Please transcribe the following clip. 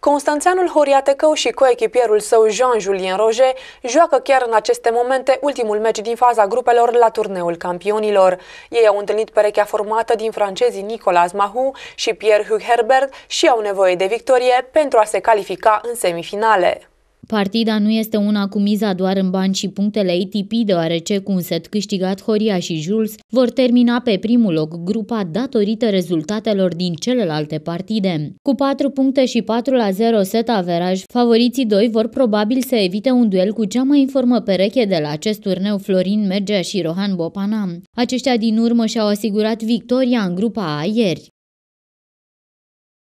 Constanțeanul Tecău și coechipierul său Jean-Julien Roger joacă chiar în aceste momente ultimul meci din faza grupelor la turneul campionilor. Ei au întâlnit perechea formată din francezii Nicolas Mahou și Pierre Herbert și au nevoie de victorie pentru a se califica în semifinale. Partida nu este una cu miza doar în bani și punctele ATP, deoarece cu un set câștigat, Horia și Jules vor termina pe primul loc grupa datorită rezultatelor din celelalte partide. Cu 4 puncte și 4 la 0 set averaj, favoriții doi vor probabil să evite un duel cu cea mai informă pereche de la acest turneu Florin Mergea și Rohan Bopana. Aceștia din urmă și-au asigurat victoria în grupa A ieri.